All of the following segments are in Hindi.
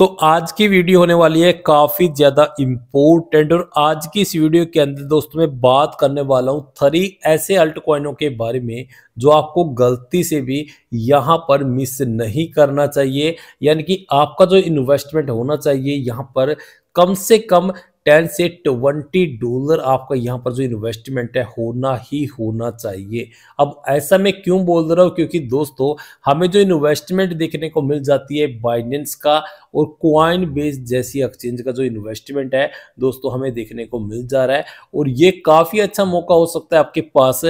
तो आज की वीडियो होने वाली है काफ़ी ज़्यादा इम्पोर्टेंट और आज की इस वीडियो के अंदर दोस्तों मैं बात करने वाला हूँ थ्री ऐसे अल्ट कॉइनों के बारे में जो आपको गलती से भी यहाँ पर मिस नहीं करना चाहिए यानी कि आपका जो इन्वेस्टमेंट होना चाहिए यहाँ पर कम से कम टेन से ट्वेंटी डॉलर आपका यहाँ पर जो इन्वेस्टमेंट है होना ही होना चाहिए अब ऐसा मैं क्यों बोल रहा हूँ क्योंकि दोस्तों हमें जो इन्वेस्टमेंट देखने को मिल जाती है बाइनेंस का और क्वाइन बेस जैसी एक्सचेंज का जो इन्वेस्टमेंट है दोस्तों हमें देखने को मिल जा रहा है और ये काफ़ी अच्छा मौका हो सकता है आपके पास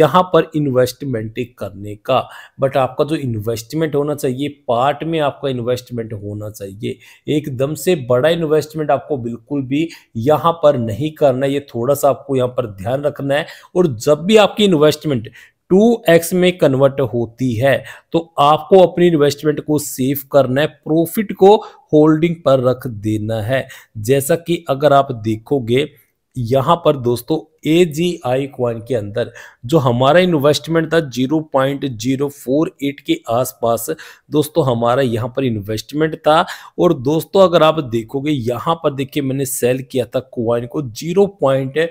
यहाँ पर इन्वेस्टमेंट करने का बट आपका जो इन्वेस्टमेंट होना चाहिए पार्ट में आपका इन्वेस्टमेंट होना चाहिए एकदम से बड़ा इन्वेस्टमेंट आपको बिल्कुल भी यहां पर नहीं करना है ये थोड़ा सा आपको यहां पर ध्यान रखना है और जब भी आपकी इन्वेस्टमेंट टू एक्स में कन्वर्ट होती है तो आपको अपनी इन्वेस्टमेंट को सेव करना है प्रॉफिट को होल्डिंग पर रख देना है जैसा कि अगर आप देखोगे यहां पर दोस्तों ए जी आई क्वाइन के अंदर जो हमारा इन्वेस्टमेंट था zero point zero four eight के आसपास दोस्तों हमारा यहाँ पर इन्वेस्टमेंट था और दोस्तों अगर आप देखोगे यहाँ पर देखिए मैंने सेल किया था क्वाइन को जीरो पॉइंट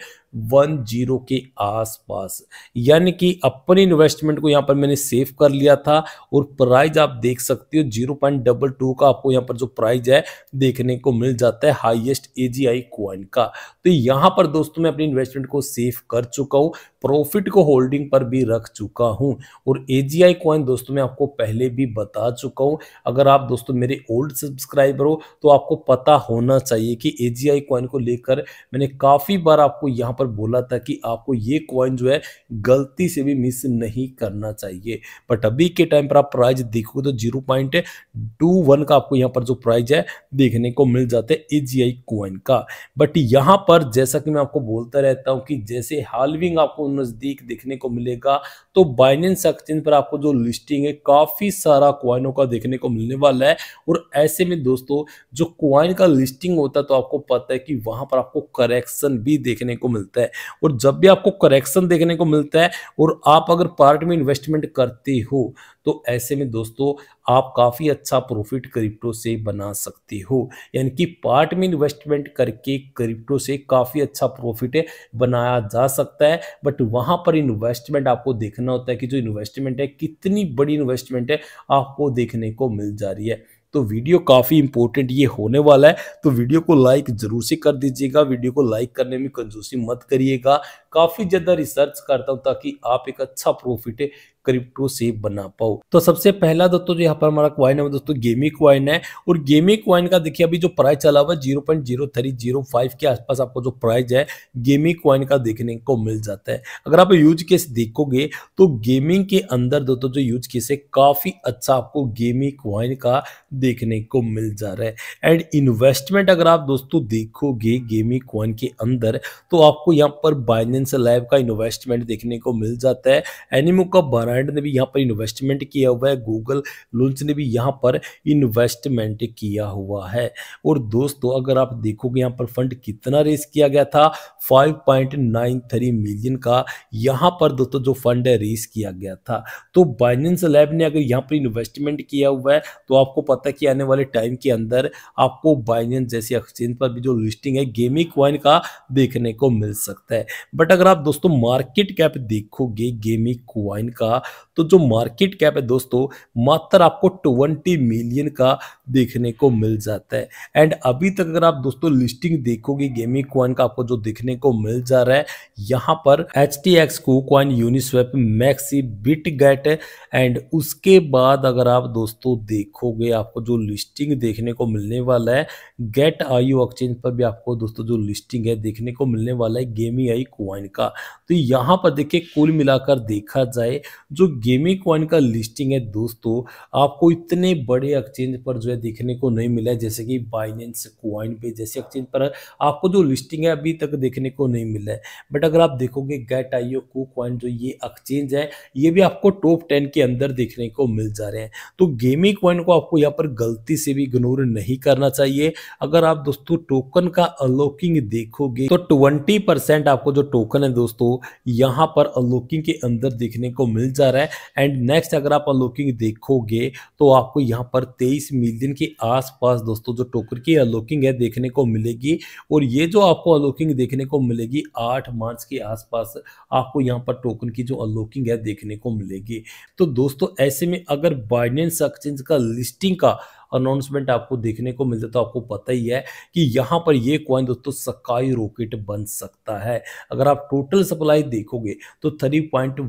वन जीरो के आसपास यानी कि अपने इन्वेस्टमेंट को यहाँ पर मैंने सेव कर लिया था और प्राइज आप देख सकते हो जीरो पॉइंट डबल टू का आपको यहाँ पर जो प्राइज है देखने को मिल जाता है हाईएस्ट एजीआई क्वाइन का तो यहाँ पर दोस्तों मैं अपने इन्वेस्टमेंट को सेव कर चुका हूँ प्रॉफिट को होल्डिंग पर भी रख चुका हूँ और ए एजीआई कॉइन दोस्तों मैं आपको पहले भी बता चुका हूँ अगर आप दोस्तों मेरे ओल्ड सब्सक्राइबर हो तो आपको पता होना चाहिए कि ए एजीआई कॉइन को लेकर मैंने काफ़ी बार आपको यहाँ पर बोला था कि आपको ये कॉइन जो है गलती से भी मिस नहीं करना चाहिए बट अभी के टाइम पर आप प्राइज देखोगे तो जीरो पॉइंट टू वन का आपको यहाँ पर जो प्राइज है देखने को मिल जाता है ए एजीआई कॉइन का बट यहाँ पर जैसा कि मैं आपको बोलता रहता हूँ आपकी जैसे हालविंग आपको नज़दीक देखने को मिलेगा तो बाइनेंस एक्सचेंज पर आपको जो लिस्टिंग है काफ़ी सारा क्वाइनों का देखने को मिलने वाला है और ऐसे में दोस्तों जो क्वाइन का लिस्टिंग होता है तो आपको पता है कि वहाँ पर आपको करेक्शन भी देखने को मिलता है और जब भी आपको करेक्शन देखने को मिलता है और आप अगर पार्ट में इन्वेस्टमेंट करते हो तो ऐसे में दोस्तों आप काफ़ी अच्छा प्रॉफिट क्रिप्टो से बना सकते हो यानी कि पार्ट में इन्वेस्टमेंट करके क्रिप्टो से काफ़ी अच्छा प्रॉफिट बना बनाया जा सकता है बट वहां पर इन्वेस्टमेंट आपको देखना होता है कि जो इन्वेस्टमेंट है कितनी बड़ी इन्वेस्टमेंट है आपको देखने को मिल जा रही है तो वीडियो काफ़ी इंपॉर्टेंट ये होने वाला है तो वीडियो को लाइक ज़रूर से कर दीजिएगा वीडियो को लाइक करने में कंजूसी मत करिएगा काफी ज्यादा रिसर्च करता हूँ ताकि आप एक अच्छा प्रॉफिट क्रिप्टो से बना पाओ तो सबसे पहला दोस्तों जो यहाँ पर हमारा क्वाइन है दोस्तों गेमी क्वाइन है और गेमी क्वाइन का देखिए अभी जो प्राइस चला हुआ है zero point zero three zero five के आसपास आपको जो प्राइस है गेमी क्वाइन का देखने को मिल जाता है अगर आप यूज केस देखोगे तो गेमिंग के अंदर दोस्तों जो यूज केस है काफी अच्छा आपको गेमी क्वाइन का देखने को मिल जा रहा है एंड इन्वेस्टमेंट अगर आप दोस्तों देखोगे गेमी क्वाइन के अंदर तो आपको यहाँ पर बाइनेंस फाइनेंस लैब का इन्वेस्टमेंट देखने को मिल जाता है एनिमो का ब्रांड ने भी यहाँ पर इन्वेस्टमेंट किया हुआ है गूगल लुंच ने भी यहाँ पर इन्वेस्टमेंट किया हुआ है और दोस्तों अगर आप देखोगे यहाँ पर फंड कितना रेस किया गया था 5.93 मिलियन का यहाँ पर दोस्तों जो फंड है रेस किया गया था तो फाइनेंस लैब ने अगर यहाँ पर इन्वेस्टमेंट किया हुआ है तो आपको पता है कि आने वाले टाइम के अंदर आपको बाइनेंस जैसी एक्सचेंज पर भी जो लिस्टिंग है गेमिंग क्वाइन का देखने को मिल सकता है बट बट अगर आप दोस्तों मार्केट कैप देखोगे गेमी क्वाइन का तो जो मार्केट कैप है दोस्तों मात्र आपको 20 मिलियन का देखने को मिल जाता है एंड अभी तक अगर आप दोस्तों लिस्टिंग देखोगे गेमी क्वाइन का आपको जो देखने को मिल जा रहा है यहाँ पर H T X KuCoin Uniswap MEXC Bitget and उसके बाद अगर आप दोस्तों देखोगे आपको जो लिस्टिंग देखने को मिलने वाला है गेट आई एक्सचेंज पर भी आपको दोस्तों जो लिस्टिंग है देखने को मिलने वाला है गेमी आई क्वाइन कॉइन का तो यहाँ पर देखिए कुल मिलाकर देखा जाए जो गेमिंग कॉइन का लिस्टिंग है दोस्तों आपको इतने बड़े एक्सचेंज पर जो है देखने को नहीं मिला है जैसे कि बाइनेंस कॉइन पे जैसे एक्सचेंज पर आपको जो लिस्टिंग है अभी तक देखने को नहीं मिला है बट अगर आप देखोगे गेट आईओ को कॉइन जो ये एक्सचेंज है ये भी आपको टॉप टेन के अंदर देखने को मिल जा रहे हैं तो गेमिंग कॉइन को आपको यहाँ पर गलती से भी इग्नोर नहीं करना चाहिए अगर आप दोस्तों टोकन का अलोकिंग देखोगे तो ट्वेंटी परसेंट आपको जो टोकन टोकन है दोस्तों यहाँ पर अवलोकिंग के अंदर देखने को मिल जा रहा है एंड नेक्स्ट अगर आप अवलोकिंग देखोगे तो आपको यहाँ पर तेईस मिलियन के आसपास दोस्तों जो टोकन की अवलोकिंग है देखने को मिलेगी और ये जो आपको अवलोकिंग देखने को मिलेगी आठ मार्च के आसपास आपको यहाँ पर टोकन की जो अनलॉकिंग है देखने को मिलेगी तो दोस्तों ऐसे में अगर बाइनेंस एक्सचेंज का लिस्टिंग का अनाउंसमेंट आपको देखने को मिलता तो आपको पता ही है कि यहाँ पर ये कॉइन दोस्तों सकाई रॉकेट बन सकता है अगर आप टोटल सप्लाई देखोगे तो 3.18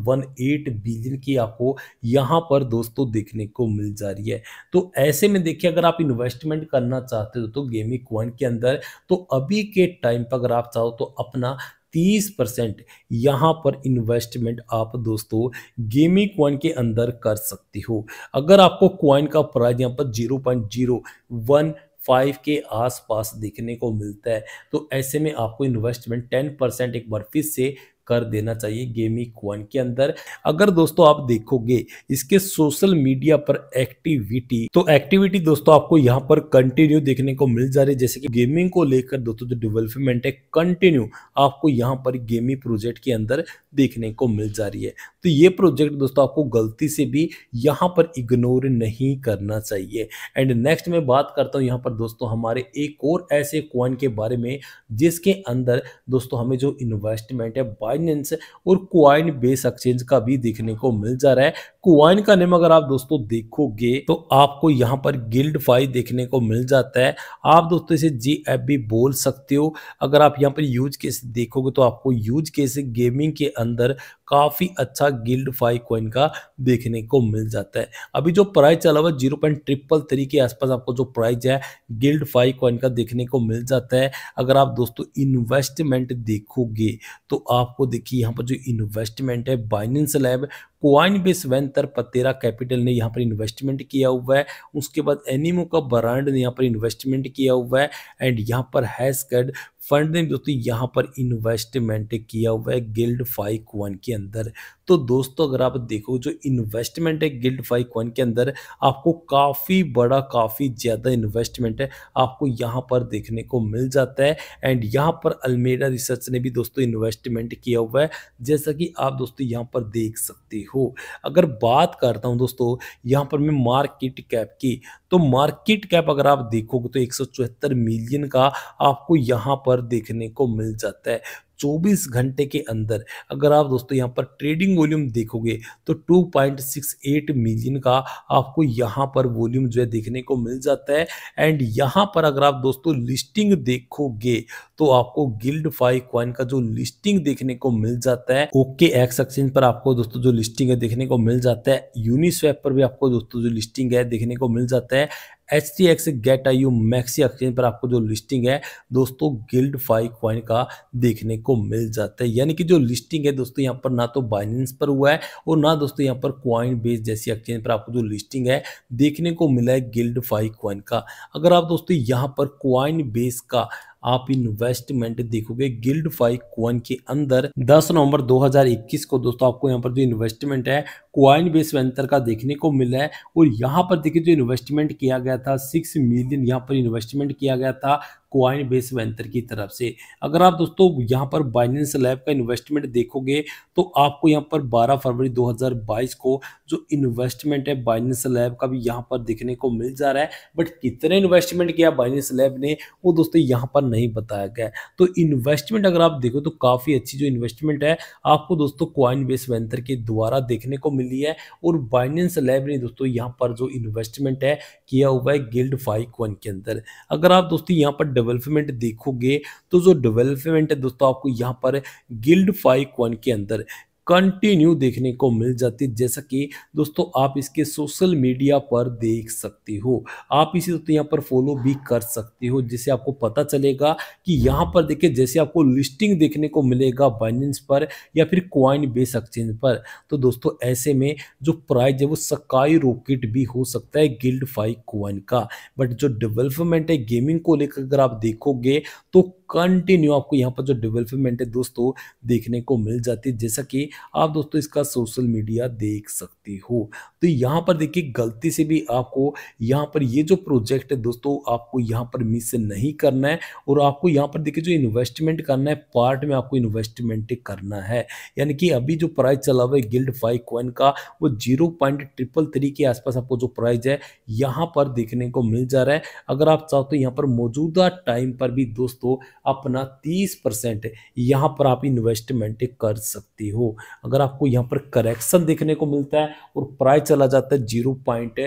बिलियन की आपको यहाँ पर दोस्तों देखने को मिल जा रही है तो ऐसे में देखिए अगर आप इन्वेस्टमेंट करना चाहते हो तो गेमिंग कॉइन के अंदर तो अभी के टाइम पर अगर आप चाहो तो अपना तीस परसेंट यहाँ पर इन्वेस्टमेंट आप दोस्तों गेमिंग कॉइन के अंदर कर सकते हो अगर आपको कॉइन का प्राइस यहाँ पर zero point zero one five के आसपास देखने को मिलता है तो ऐसे में आपको इन्वेस्टमेंट टेन परसेंट एक बार फिर से कर देना चाहिए गेमिंग क्वन के अंदर अगर दोस्तों आप देखोगे इसके सोशल मीडिया पर एक्टिविटी तो एक्टिविटी दोस्तों आपको यहाँ पर कंटिन्यू देखने को मिल जा रही है जैसे कि गेमिंग को लेकर दोस्तों जो डेवलपमेंट है कंटिन्यू आपको यहाँ पर गेमिंग प्रोजेक्ट के अंदर देखने को मिल जा रही है तो ये प्रोजेक्ट दोस्तों आपको गलती से भी यहाँ पर इग्नोर नहीं करना चाहिए एंड नेक्स्ट मैं बात करता हूँ यहाँ पर दोस्तों हमारे एक और ऐसे क्वन के बारे में जिसके अंदर दोस्तों हमें जो इन्वेस्टमेंट है बाय बाइनेंस और क्वाइन बेस एक्सचेंज का भी देखने को मिल जा रहा है क्वाइन का नेम अगर आप दोस्तों देखोगे तो आपको यहाँ पर गिल्ड फाइव देखने को मिल जाता है आप दोस्तों इसे जी एप भी बोल सकते हो अगर आप यहाँ पर यूज केस देखोगे तो आपको यूज केस गेमिंग के अंदर काफ़ी अच्छा गिल्ड फाइव कॉइन का देखने को मिल जाता है अभी जो प्राइस चला हुआ जीरो पॉइंट ट्रिपल थ्री के आसपास आपको जो प्राइस है गिल्ड फाइव कॉइन का देखने को मिल जाता है अगर आप दोस्तों इन्वेस्टमेंट देखोगे तो आपको देखिए यहाँ पर जो इन्वेस्टमेंट है Binance lab Coinbase venture Pantera Capital ने यहाँ पर इन्वेस्टमेंट किया हुआ है उसके बाद एनिमो का ब्रांड ने यहाँ पर इन्वेस्टमेंट किया हुआ है एंड यहाँ पर हैस कैड फंड ने दोस्तों यहाँ पर इन्वेस्टमेंट किया हुआ है गिल्ड फाइक वन के अंदर तो दोस्तों अगर आप देखो जो इन्वेस्टमेंट है गिल्ड फाइव कॉइन के अंदर आपको काफ़ी बड़ा काफ़ी ज़्यादा इन्वेस्टमेंट है आपको यहाँ पर देखने को मिल जाता है एंड यहाँ पर अलमेरा रिसर्च ने भी दोस्तों इन्वेस्टमेंट किया हुआ है जैसा कि आप दोस्तों यहाँ पर देख सकते हो अगर बात करता हूँ दोस्तों यहाँ पर मैं मार्केट कैप की तो मार्केट कैप अगर आप देखोगे तो एक मिलियन का आपको यहाँ पर देखने को मिल जाता है 24 घंटे के अंदर अगर आप दोस्तों यहाँ पर ट्रेडिंग वॉल्यूम देखोगे तो 2.68 मिलियन का आपको यहाँ पर वॉल्यूम जो है देखने को मिल जाता है एंड यहाँ पर अगर आप दोस्तों लिस्टिंग देखोगे तो आपको गिल्ड फाइव क्वाइन का जो लिस्टिंग देखने को मिल जाता है ओके एक्स एक्सचेंज पर आपको दोस्तों जो लिस्टिंग है देखने को मिल जाता है यूनिस्वेप पर भी आपको दोस्तों जो लिस्टिंग है देखने को मिल जाता है H T X Gate io MEXC exchange पर आपको जो लिस्टिंग है दोस्तों गिल्ड फाइव क्वाइन का देखने को मिल जाता है यानी कि जो लिस्टिंग है दोस्तों यहाँ पर ना तो बाइनेंस पर हुआ है और ना दोस्तों यहाँ पर क्वाइन बेस जैसी एक्सचेंज पर आपको जो लिस्टिंग है देखने को मिला है गिल्ड फाइव क्वाइन का अगर आप दोस्तों यहाँ पर क्वाइन बेस का आप इन्वेस्टमेंट देखोगे गिल्ड फाइव क्वन के अंदर 10 नवंबर 2021 को दोस्तों आपको यहाँ पर जो इन्वेस्टमेंट है क्वाइन बेस वेंचर का देखने को मिला है और यहाँ पर देखिए जो इन्वेस्टमेंट किया गया था सिक्स मिलियन यहाँ पर इन्वेस्टमेंट किया गया था क्वाइन बेस वेंचर की तरफ से अगर आप दोस्तों यहाँ पर बाइनेंस लैब का इन्वेस्टमेंट देखोगे तो आपको यहाँ पर 12 फरवरी 2022 को जो इन्वेस्टमेंट है बाइनेंस लैब का भी यहाँ पर देखने को मिल जा रहा है बट कितने इन्वेस्टमेंट किया बाइनेंस लैब ने वो दोस्तों यहाँ पर नहीं बताया गया तो इन्वेस्टमेंट अगर आप देखो तो काफ़ी अच्छी जो इन्वेस्टमेंट है आपको दोस्तों क्वाइन बेस वेंचर के द्वारा देखने को मिली है और बाइनेंस लैब ने दोस्तों यहाँ पर जो इन्वेस्टमेंट है किया हुआ है गिल्ड फाइव क्वन के अंदर अगर आप दोस्तों यहाँ पर डेवलपमेंट देखोगे तो जो डेवलपमेंट है दोस्तों आपको यहाँ पर गिल्ड फाइव वन के अंदर कंटिन्यू देखने को मिल जाती है जैसा कि दोस्तों आप इसके सोशल मीडिया पर देख सकते हो आप इसे तो यहाँ पर फॉलो भी कर सकते हो जिससे आपको पता चलेगा कि यहाँ पर देखिए जैसे आपको लिस्टिंग देखने को मिलेगा बाइनेंस पर या फिर क्वाइन बेस एक्सचेंज पर तो दोस्तों ऐसे में जो प्राइज है वो सकाई रॉकेट भी हो सकता है गिल्ड फाइव क्वाइन का बट जो डेवलपमेंट है गेमिंग को लेकर अगर आप देखोगे तो कंटिन्यू आपको यहाँ पर जो डेवलपमेंट है दोस्तों देखने को मिल जाती है जैसा कि आप दोस्तों इसका सोशल मीडिया देख सकते हो तो यहाँ पर देखिए गलती से भी आपको यहाँ पर ये जो प्रोजेक्ट है दोस्तों आपको यहाँ पर मिस नहीं करना है और आपको यहाँ पर देखिए जो इन्वेस्टमेंट करना है पार्ट में आपको इन्वेस्टमेंट करना है यानी कि अभी जो प्राइस चला हुआ है गिल्ड फाइव कॉइन का वो जीरो पॉइंट ट्रिपल थ्री के आसपास आपको जो प्राइस है यहाँ पर देखने को मिल जा रहा है अगर आप चाहो तो यहाँ पर मौजूदा टाइम पर भी दोस्तों अपना 30 परसेंट यहाँ पर आप इन्वेस्टमेंट कर सकते हो अगर आपको यहाँ पर करेक्शन देखने को मिलता है और प्राइस चला जाता है zero point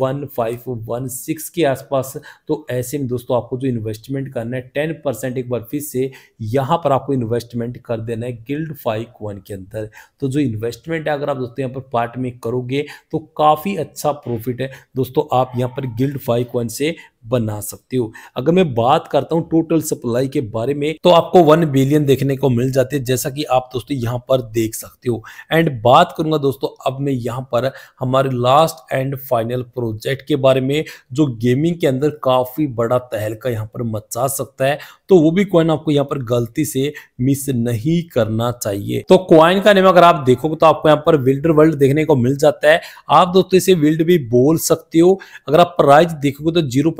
one five one six के आसपास तो ऐसे में दोस्तों आपको जो इन्वेस्टमेंट करना है टेन परसेंट एक बार फिर से यहाँ पर आपको इन्वेस्टमेंट कर देना है गिल्ड फाइव वन के अंदर तो जो इन्वेस्टमेंट है अगर आप दोस्तों यहाँ पर पार्ट में करोगे तो काफ़ी अच्छा प्रॉफिट है दोस्तों आप यहाँ पर गिल्ड फाइव वन से बना सकते हो अगर मैं बात करता हूँ टोटल सप्लाई के बारे में तो आपको वन बिलियन देखने को मिल जाते हैं जैसा कि आप दोस्तों यहाँ पर देख सकते हो एंड बात करूंगा दोस्तों अब मैं यहाँ पर हमारे लास्ट एंड फाइनल प्रोजेक्ट के बारे में जो गेमिंग के अंदर काफ़ी बड़ा तहलका यहाँ पर मचा सकता है तो वो भी क्वाइन आपको यहाँ पर गलती से मिस नहीं करना चाहिए तो क्वाइन का नेम अगर आप देखोगे तो आपको यहाँ पर विल्डर वर्ल्ड देखने को मिल जाता है आप दोस्तों इसे विल्ड भी बोल सकते हो अगर आप प्राइस देखोगे तो जीरो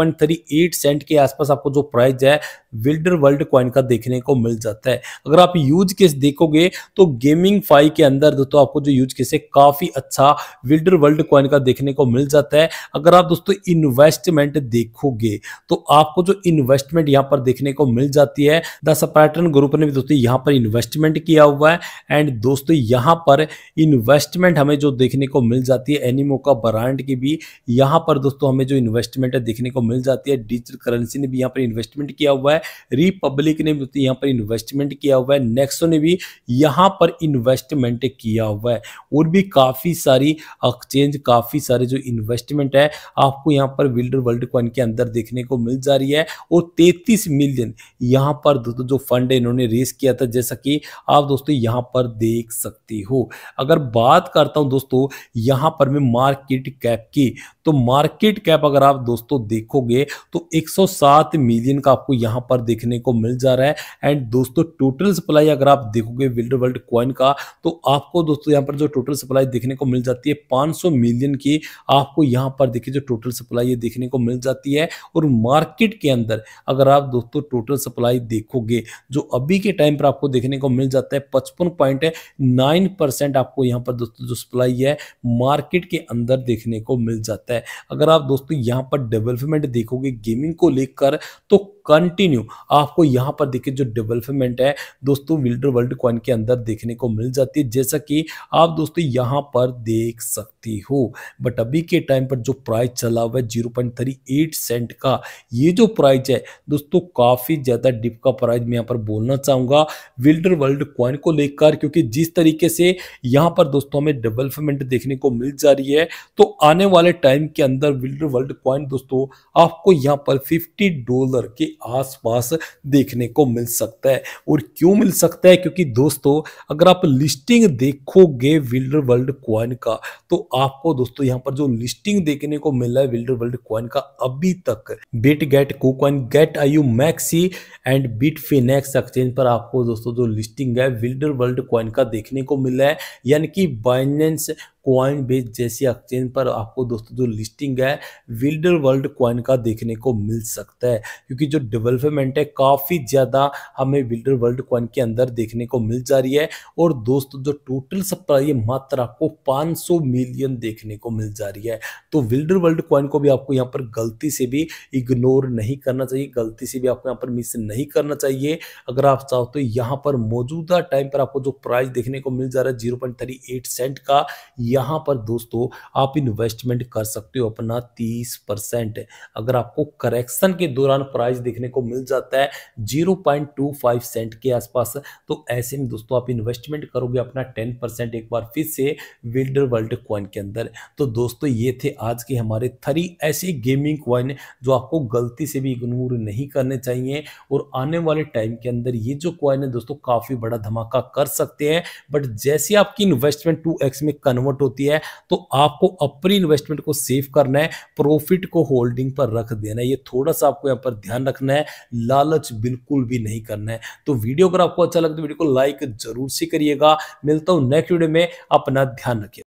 सेंट के आसपास आपको जो प्राइज है विल्डर वर्ल्ड क्वाइन का देखने को मिल जाता है अगर आप यूज केस देखोगे तो गेमिंग फाइव के अंदर दोस्तों आपको जो यूज केस है काफी अच्छा विल्डर वर्ल्ड क्वाइन का देखने को मिल जाता है अगर आप दोस्तों इन्वेस्टमेंट देखोगे तो आपको जो इन्वेस्टमेंट यहाँ पर देखने को मिल जाती है द सपार्टन ग्रुप ने भी दोस्तों यहाँ पर इन्वेस्टमेंट किया हुआ है एंड दोस्तों यहाँ पर इन्वेस्टमेंट हमें जो देखने को मिल जाती है एनिमो का ब्रांड की भी यहाँ पर दोस्तों हमें जो इन्वेस्टमेंट है देखने को मिल जाती है डिजिटल करेंसी ने भी यहाँ पर इन्वेस्टमेंट किया हुआ है रिपब्लिक ने भी दोस्तों यहाँ पर इन्वेस्टमेंट किया हुआ है नेक्सो ने भी यहाँ पर इन्वेस्टमेंट किया हुआ है और भी काफ़ी सारी एक्सचेंज काफ़ी सारे जो इन्वेस्टमेंट है आपको यहाँ पर विल्डर वर्ल्ड कॉइन के अंदर देखने को मिल जा रही है और तैतीस मिलियन यहाँ पर दोस्तों जो फंड है इन्होंने रेस किया था जैसा कि आप दोस्तों यहाँ पर देख सकते हो अगर बात करता हूँ दोस्तों यहाँ पर मैं मार्केट कैप की तो मार्केट कैप अगर आप दोस्तों देखोगे तो 107 मिलियन का आपको यहाँ पर देखने को मिल जा रहा है एंड दोस्तों टोटल सप्लाई अगर आप देखोगे विल्ड वर्ल्ड कॉइन का तो आपको दोस्तों यहाँ पर जो टोटल सप्लाई देखने को मिल जाती है 500 मिलियन की आपको यहाँ पर देखिए जो टोटल सप्लाई देखने को मिल जाती है और मार्केट के अंदर अगर आप दोस्तों टोटल टोटल सप्लाई देखोगे जो अभी के टाइम पर आपको देखने को मिल जाता है पचपन पॉइंट नाइन परसेंट आपको यहाँ पर दोस्तों जो सप्लाई है मार्केट के अंदर देखने को मिल जाता है अगर आप दोस्तों यहाँ पर डेवलपमेंट देखोगे गेमिंग को लेकर तो कंटिन्यू आपको यहाँ पर देखिए जो डेवलपमेंट है दोस्तों विल्डर वर्ल्ड कॉइन के अंदर देखने को मिल जाती है जैसा कि आप दोस्तों यहाँ पर देख सकते हो बट अभी के टाइम पर जो प्राइस चला हुआ है zero point three eight cent का ये जो प्राइस है दोस्तों काफ़ी ज़्यादा डिप का प्राइस मैं यहाँ पर बोलना चाहूँगा विल्डर वर्ल्ड कॉइन को लेकर क्योंकि जिस तरीके से यहाँ पर दोस्तों हमें डेवलपमेंट देखने को मिल जा रही है तो आने वाले टाइम के अंदर विल्डर वर्ल्ड कॉइन दोस्तों आपको यहाँ पर फिफ्टी डॉलर के आसपास देखने को मिल सकता है और क्यों मिल सकता है क्योंकि दोस्तों अगर आप लिस्टिंग देखोगे विल्डर वर्ल्ड क्वाइन का तो आपको दोस्तों यहाँ पर जो लिस्टिंग देखने को मिला है विल्डर वर्ल्ड क्वाइन का अभी तक Bitget KuCoin Gate io MEXC and Bitfinex exchange पर आपको दोस्तों जो लिस्टिंग है विल्डर वर्ल्ड क्वाइन का देखने को मिला है यानी कि बाइनेंस क्वाइन बेस जैसे एक्सचेंज पर आपको दोस्तों जो लिस्टिंग है विल्डर वर्ल्ड क्वाइन का देखने को मिल सकता है क्योंकि जो डेवलपमेंट है काफ़ी ज़्यादा हमें विल्डर वर्ल्ड क्वाइन के अंदर देखने को मिल जा रही है और दोस्तों जो टोटल सप्लाई है मात्र आपको पाँच मिलियन देखने को मिल जा रही है तो विल्डर वर्ल्ड क्वाइन को भी आपको यहाँ पर गलती से भी इग्नोर नहीं करना चाहिए गलती से भी आपको यहाँ पर मिस नहीं करना चाहिए अगर आप चाहो तो यहाँ पर मौजूदा टाइम पर आपको जो प्राइस देखने को मिल जा रहा है जीरो सेंट का यहाँ पर दोस्तों आप इन्वेस्टमेंट कर सकते हो अपना तीस परसेंट अगर आपको करेक्शन के दौरान प्राइस देखने को मिल जाता है zero point two five cent के आसपास तो ऐसे में दोस्तों आप इन्वेस्टमेंट करोगे अपना टेन परसेंट एक बार फिर से विल्डर वर्ल्ड क्वाइन के अंदर तो दोस्तों ये थे आज के हमारे थ्री ऐसे गेमिंग क्वाइन जो आपको गलती से भी इग्नोर नहीं करने चाहिए और आने वाले टाइम के अंदर ये जो क्वाइन है दोस्तों काफ़ी बड़ा धमाका कर सकते हैं बट जैसे आपकी इन्वेस्टमेंट टू में कन्वर्ट होती है तो आपको अपनी इन्वेस्टमेंट को सेव करना है प्रॉफिट को होल्डिंग पर रख देना है ये थोड़ा सा आपको यहाँ पर ध्यान रखना है लालच बिल्कुल भी नहीं करना है तो वीडियो अगर आपको अच्छा लगे तो वीडियो को लाइक जरूर से करिएगा मिलता हूँ नेक्स्ट वीडियो में अपना ध्यान रखिए